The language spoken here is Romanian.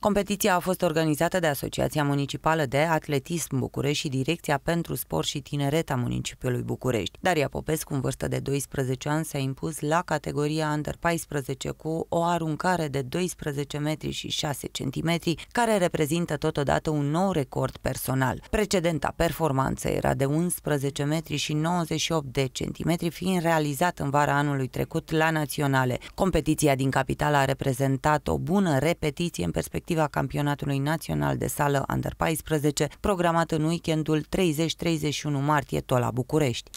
Competiția a fost organizată de Asociația Municipală de Atletism București și Direcția pentru Sport și Tineret a Municipiului București. Daria Popescu, în vârstă de 12 ani, s-a impus la categoria Under-14 cu o aruncare de 12 metri și 6 centimetri, care reprezintă totodată un nou record personal. Precedenta performanță era de 11 metri și 98 de centimetri, fiind realizat în vara anului trecut la naționale. Competiția din capitală a reprezentat o bună repetiție în perspectivă perspectiva campionatului național de sală Under-14, programat în weekendul 30-31 martie tot la București.